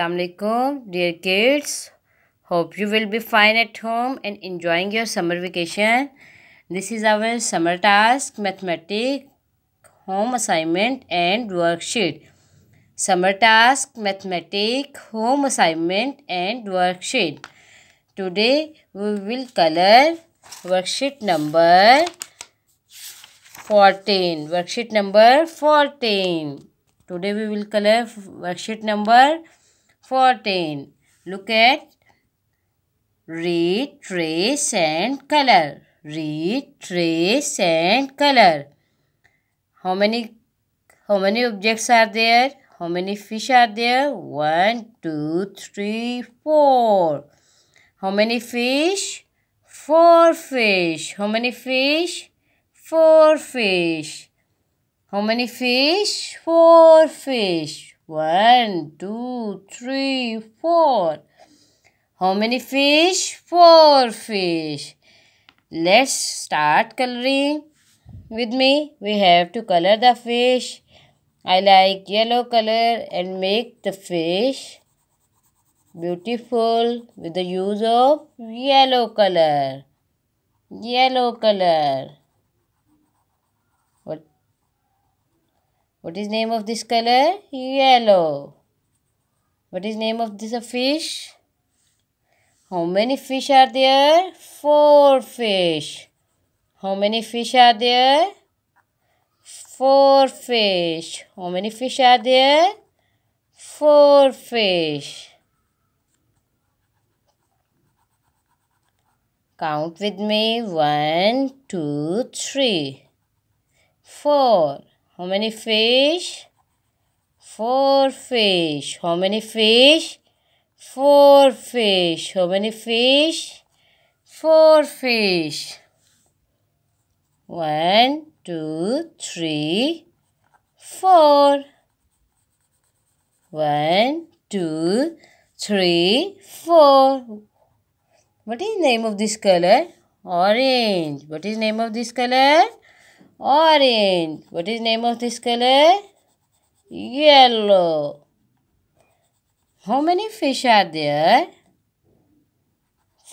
Assalamualaikum dear kids hope you will be fine at home and enjoying your summer vacation this is our summer task mathematics home assignment and worksheet summer task mathematics home assignment and worksheet today we will color worksheet number 14 worksheet number 14 today we will color worksheet number 14. Look at read, trace and color. Read, trace and color. How many, how many objects are there? How many fish are there? One, two, three, four. How many fish? Four fish. How many fish? Four fish. How many fish? Four fish. One, two, three, four. How many fish? Four fish. Let's start coloring. With me, we have to color the fish. I like yellow color and make the fish beautiful with the use of yellow color. Yellow color. What is name of this color? Yellow. What is name of this fish? How many fish are there? Four fish. How many fish are there? Four fish. How many fish are there? Four fish. Count with me. One, two, three, four. How many fish? Four fish. How many fish? Four fish. How many fish? Four fish. One, two, three, four. One, two, three, four. What is name of this color? Orange. What is name of this color? orange what is name of this color yellow how many fish are there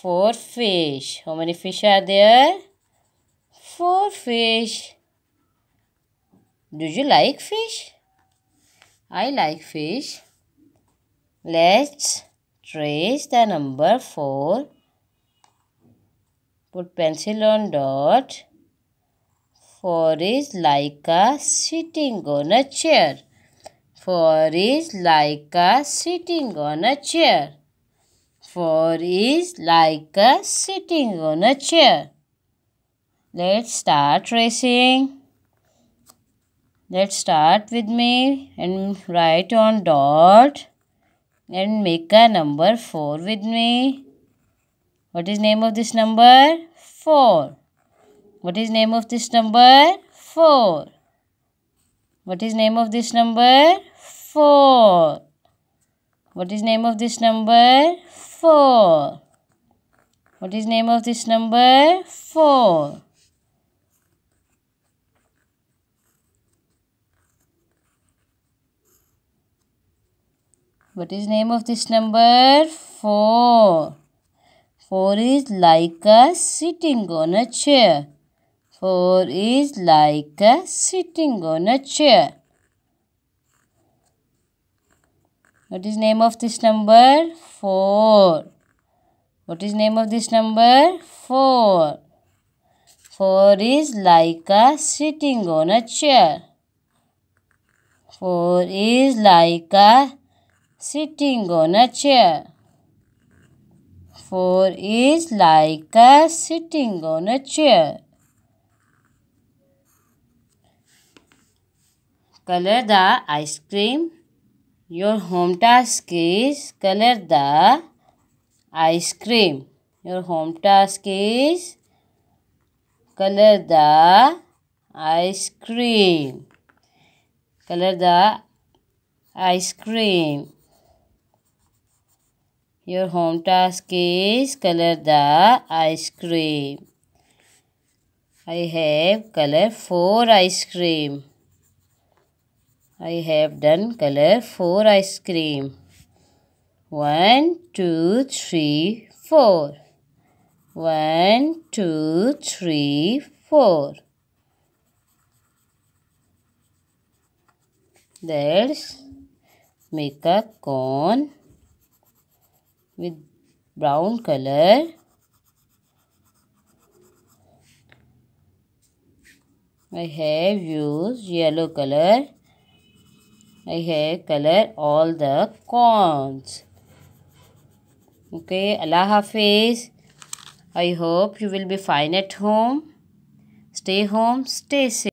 four fish how many fish are there four fish do you like fish i like fish let's trace the number 4 put pencil on dot Four is like a sitting on a chair. Four is like a sitting on a chair. Four is like a sitting on a chair. Let's start tracing. Let's start with me and write on dot and make a number 4 with me. What is name of this number? 4. What is name of this number? 4. What is name of this number? 4. What is name of this number? 4. What is name of this number? 4. What is name of this number? 4. 4 is like a sitting on a chair. Four is like a sitting on a chair. What is name of this number? 4. What is name of this number? 4. 4 is like a sitting on a chair. 4 is like a sitting on a chair. 4 is like a sitting on a chair. color the ice cream your home task is color the ice cream your home task is color the ice cream color the ice cream your home task is color the ice cream I have color four ice cream I have done color 4 ice cream. One, two, three, four. One, two, three, four. Let's make a cone with brown color. I have used yellow color. I have color all the cones. Okay, Allah Hafiz. I hope you will be fine at home. Stay home, stay safe.